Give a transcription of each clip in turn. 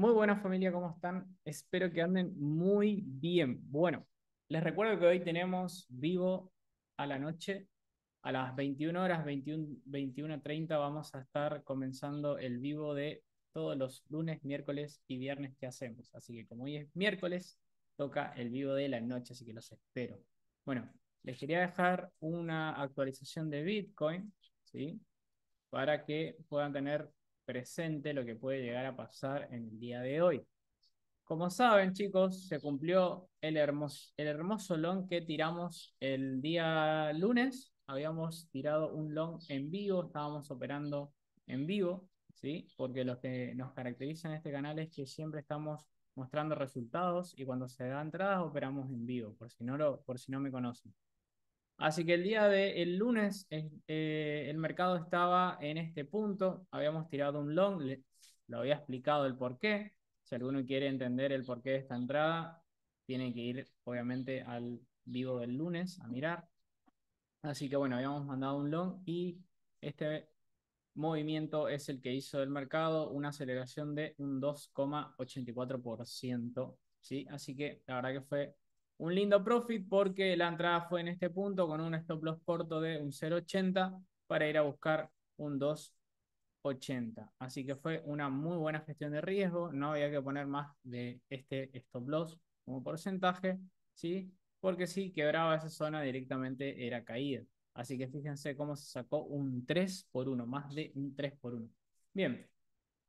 Muy buenas familia, ¿cómo están? Espero que anden muy bien. Bueno, les recuerdo que hoy tenemos vivo a la noche, a las 21 horas, 21.30 vamos a estar comenzando el vivo de todos los lunes, miércoles y viernes que hacemos. Así que como hoy es miércoles, toca el vivo de la noche, así que los espero. Bueno, les quería dejar una actualización de Bitcoin, ¿sí? Para que puedan tener presente lo que puede llegar a pasar en el día de hoy. Como saben, chicos, se cumplió el hermoso, el hermoso long que tiramos el día lunes. Habíamos tirado un long en vivo, estábamos operando en vivo, ¿sí? Porque lo que nos caracteriza en este canal es que siempre estamos mostrando resultados y cuando se da entradas operamos en vivo, por si no, lo, por si no me conocen. Así que el día del el lunes eh, el mercado estaba en este punto, habíamos tirado un long, le, lo había explicado el porqué, Si alguno quiere entender el porqué de esta entrada, tiene que ir obviamente al vivo del lunes a mirar. Así que bueno, habíamos mandado un long y este movimiento es el que hizo el mercado, una aceleración de un 2,84%. ¿sí? Así que la verdad que fue un lindo profit porque la entrada fue en este punto con un stop loss corto de un 0.80 para ir a buscar un 2.80. Así que fue una muy buena gestión de riesgo, no había que poner más de este stop loss como porcentaje, ¿sí? Porque si quebraba esa zona directamente era caída. Así que fíjense cómo se sacó un 3 por 1, más de un 3 por 1. Bien,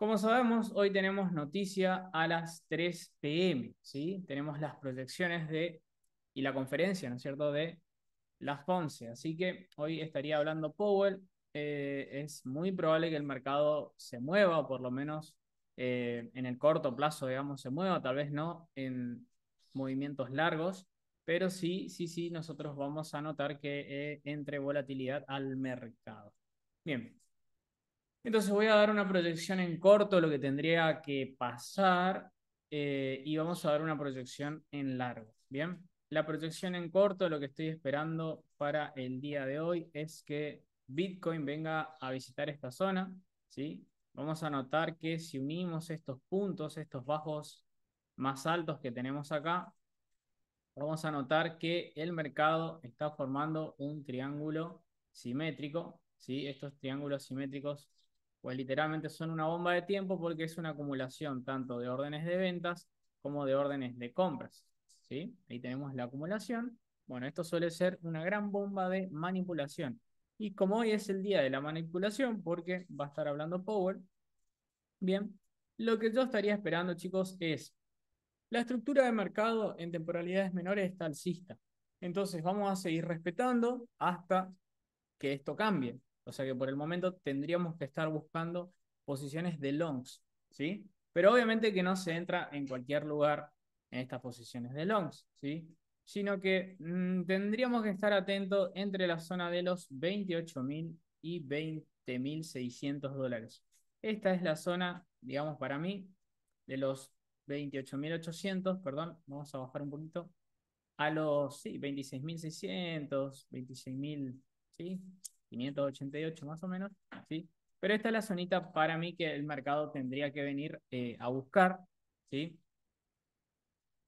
como sabemos, hoy tenemos noticia a las 3 pm, ¿sí? Tenemos las proyecciones de, y la conferencia, ¿no es cierto?, de las 11. Así que hoy estaría hablando Powell. Eh, es muy probable que el mercado se mueva, por lo menos eh, en el corto plazo, digamos, se mueva, tal vez no en movimientos largos, pero sí, sí, sí, nosotros vamos a notar que eh, entre volatilidad al mercado. Bien, entonces voy a dar una proyección en corto, lo que tendría que pasar, eh, y vamos a dar una proyección en largo. Bien, la proyección en corto, lo que estoy esperando para el día de hoy es que Bitcoin venga a visitar esta zona, ¿sí? Vamos a notar que si unimos estos puntos, estos bajos más altos que tenemos acá, vamos a notar que el mercado está formando un triángulo simétrico, ¿sí? Estos triángulos simétricos pues literalmente son una bomba de tiempo porque es una acumulación tanto de órdenes de ventas como de órdenes de compras. ¿sí? Ahí tenemos la acumulación. Bueno, esto suele ser una gran bomba de manipulación. Y como hoy es el día de la manipulación, porque va a estar hablando Power, bien, lo que yo estaría esperando, chicos, es la estructura de mercado en temporalidades menores está alcista. Entonces vamos a seguir respetando hasta que esto cambie. O sea que por el momento tendríamos que estar buscando posiciones de longs, ¿sí? Pero obviamente que no se entra en cualquier lugar en estas posiciones de longs, ¿sí? Sino que mm, tendríamos que estar atentos entre la zona de los 28.000 y 20.600 dólares. Esta es la zona, digamos, para mí, de los 28.800, perdón, vamos a bajar un poquito, a los, sí, 26.600, 26.000, ¿sí? 588 más o menos, ¿sí? Pero esta es la zonita para mí que el mercado tendría que venir eh, a buscar, ¿sí?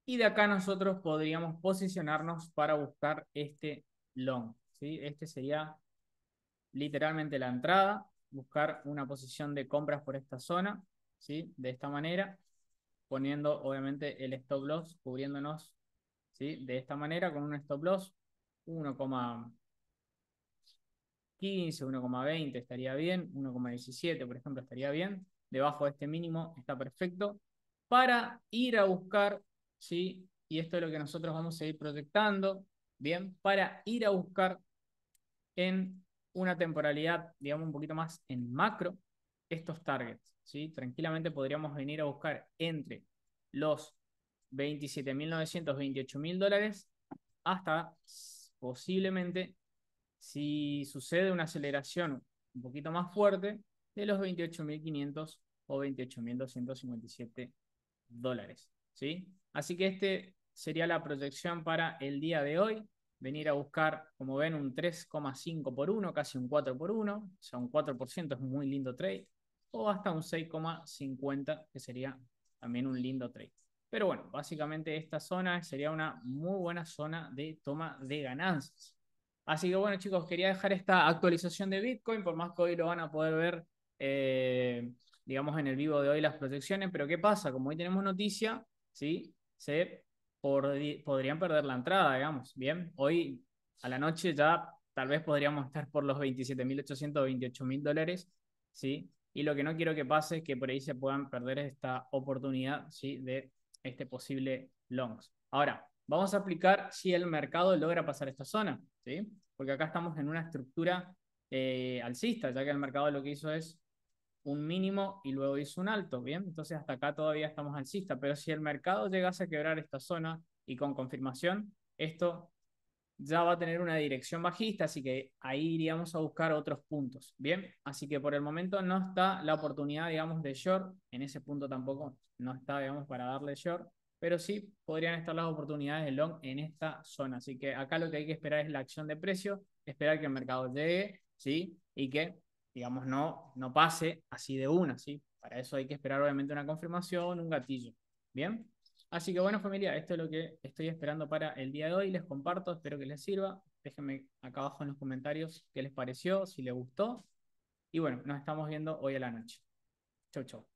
Y de acá nosotros podríamos posicionarnos para buscar este long, ¿sí? Este sería literalmente la entrada, buscar una posición de compras por esta zona, ¿sí? De esta manera, poniendo obviamente el stop loss, cubriéndonos, ¿sí? De esta manera con un stop loss 1, 1,20 estaría bien, 1,17 por ejemplo estaría bien, debajo de este mínimo está perfecto, para ir a buscar, ¿sí? y esto es lo que nosotros vamos a ir proyectando, bien, para ir a buscar en una temporalidad, digamos un poquito más en macro, estos targets. ¿sí? Tranquilamente podríamos venir a buscar entre los 27.900, 28.000 dólares hasta posiblemente si sucede una aceleración un poquito más fuerte de los 28.500 o 28.257 dólares. ¿sí? Así que este sería la proyección para el día de hoy. Venir a buscar, como ven, un 3,5 por 1, casi un 4 por 1, o sea, un 4% es un muy lindo trade, o hasta un 6,50, que sería también un lindo trade. Pero bueno, básicamente esta zona sería una muy buena zona de toma de ganancias. Así que bueno, chicos, quería dejar esta actualización de Bitcoin, por más que hoy lo van a poder ver, eh, digamos, en el vivo de hoy las proyecciones, pero ¿qué pasa? Como hoy tenemos noticia, ¿sí? Se podrían perder la entrada, digamos, ¿bien? Hoy a la noche ya tal vez podríamos estar por los 27.800, 28.000 dólares, ¿sí? Y lo que no quiero que pase es que por ahí se puedan perder esta oportunidad, ¿sí? De este posible longs. Ahora, vamos a aplicar si el mercado logra pasar esta zona, ¿sí? porque acá estamos en una estructura eh, alcista, ya que el mercado lo que hizo es un mínimo y luego hizo un alto, ¿bien? Entonces hasta acá todavía estamos alcista, pero si el mercado llegase a quebrar esta zona y con confirmación, esto ya va a tener una dirección bajista, así que ahí iríamos a buscar otros puntos, ¿bien? Así que por el momento no está la oportunidad, digamos, de short, en ese punto tampoco, no está, digamos, para darle short, pero sí podrían estar las oportunidades de long en esta zona. Así que acá lo que hay que esperar es la acción de precio, esperar que el mercado llegue, ¿sí? Y que, digamos, no, no pase así de una, ¿sí? Para eso hay que esperar obviamente una confirmación, un gatillo, ¿bien? Así que bueno familia, esto es lo que estoy esperando para el día de hoy, les comparto, espero que les sirva, déjenme acá abajo en los comentarios qué les pareció, si les gustó, y bueno, nos estamos viendo hoy a la noche. Chau, chau.